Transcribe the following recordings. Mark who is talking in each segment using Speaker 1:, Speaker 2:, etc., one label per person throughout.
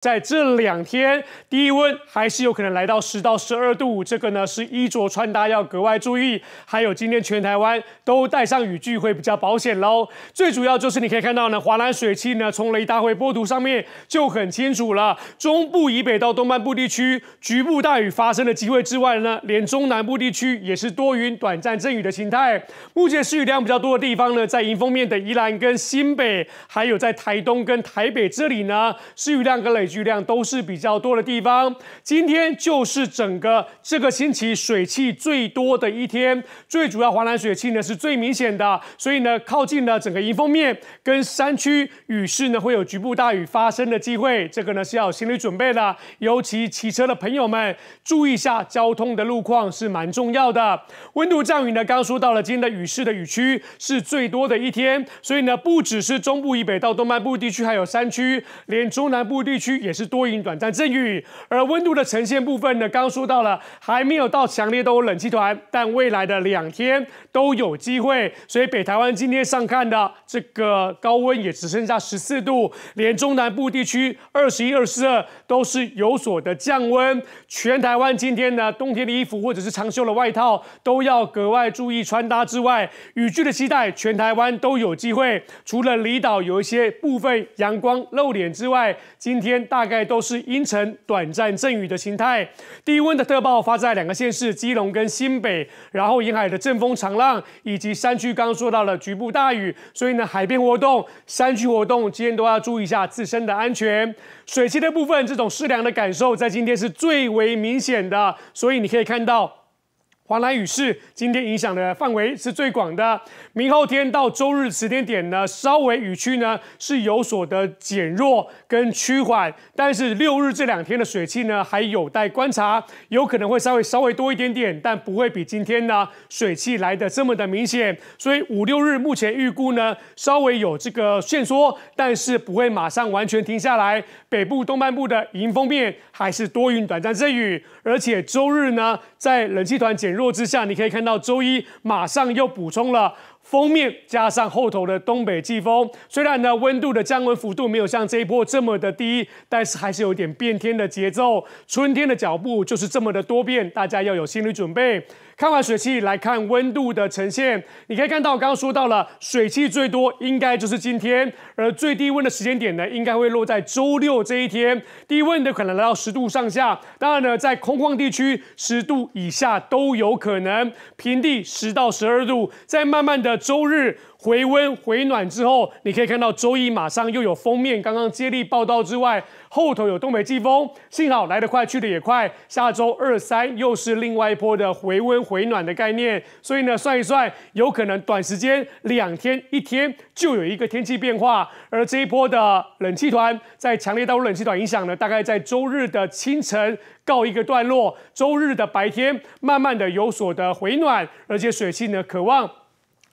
Speaker 1: 在这两天，低温还是有可能来到十到十二度，这个呢是衣着穿搭要格外注意。还有今天全台湾都带上雨具会比较保险喽。最主要就是你可以看到呢，华南水汽呢从雷达回波图上面就很清楚了。中部以北到东半部地区，局部大雨发生的机会之外呢，连中南部地区也是多云短暂阵雨的形态。目前是雨量比较多的地方呢，在迎风面的宜兰跟新北，还有在台东跟台北这里呢，是雨量跟雷。雨量都是比较多的地方。今天就是整个这个星期水汽最多的一天，最主要华南水汽呢是最明显的，所以呢靠近呢整个迎风面跟山区雨势呢会有局部大雨发生的机会，这个呢是要有心理准备的。尤其骑车的朋友们注意一下交通的路况是蛮重要的。温度降雨呢刚说到了，今天的雨势的雨区是最多的一天，所以呢不只是中部以北到东半部地区还有山区，连中南部地区。也是多云短暂阵雨，而温度的呈现部分呢，刚刚说到了还没有到强烈的冷气团，但未来的两天都有机会。所以北台湾今天上看的这个高温也只剩下十四度，连中南部地区二十一、二十二都是有所的降温。全台湾今天呢，冬天的衣服或者是长袖的外套都要格外注意穿搭之外，雨具的期待全台湾都有机会，除了离岛有一些部分阳光露脸之外，今天。大概都是阴沉、短暂阵雨的形态，低温的特报发在两个县市，基隆跟新北，然后沿海的阵风长浪，以及山区刚刚说到了局部大雨，所以呢，海边活动、山区活动今天都要注意一下自身的安全。水汽的部分，这种湿凉的感受在今天是最为明显的，所以你可以看到。华南雨势今天影响的范围是最广的，明后天到周日时间点呢，稍微雨区呢是有所的减弱跟趋缓，但是六日这两天的水汽呢还有待观察，有可能会稍微稍微多一点点，但不会比今天呢水汽来的这么的明显，所以五六日目前预估呢稍微有这个限缩，但是不会马上完全停下来。北部、东半部的迎风面还是多云短暂阵雨，而且周日呢在冷气团减弱。落之下，你可以看到周一马上又补充了。封面加上后头的东北季风，虽然呢温度的降温幅度没有像这一波这么的低，但是还是有点变天的节奏。春天的脚步就是这么的多变，大家要有心理准备。看完水汽来看温度的呈现，你可以看到刚刚说到了水汽最多应该就是今天，而最低温的时间点呢应该会落在周六这一天，低温的可能来到十度上下。当然呢在空旷地区十度以下都有可能，平地十到十二度，再慢慢的。周日回温回暖之后，你可以看到周一马上又有封面刚刚接力报道之外，后头有东北季风，幸好来得快去得也快，下周二三又是另外一波的回温回暖的概念，所以呢算一算，有可能短时间两天一天就有一个天气变化，而这一波的冷气团在强烈大陆冷气团影响呢，大概在周日的清晨告一个段落，周日的白天慢慢的有所的回暖，而且水汽呢渴望。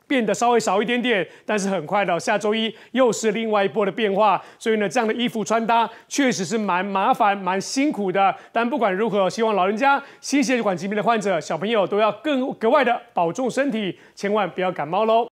Speaker 1: 变得稍微少一点点，但是很快的，下周一又是另外一波的变化，所以呢，这样的衣服穿搭确实是蛮麻烦、蛮辛苦的。但不管如何，希望老人家、心血管疾病的患者、小朋友都要更格外的保重身体，千万不要感冒喽。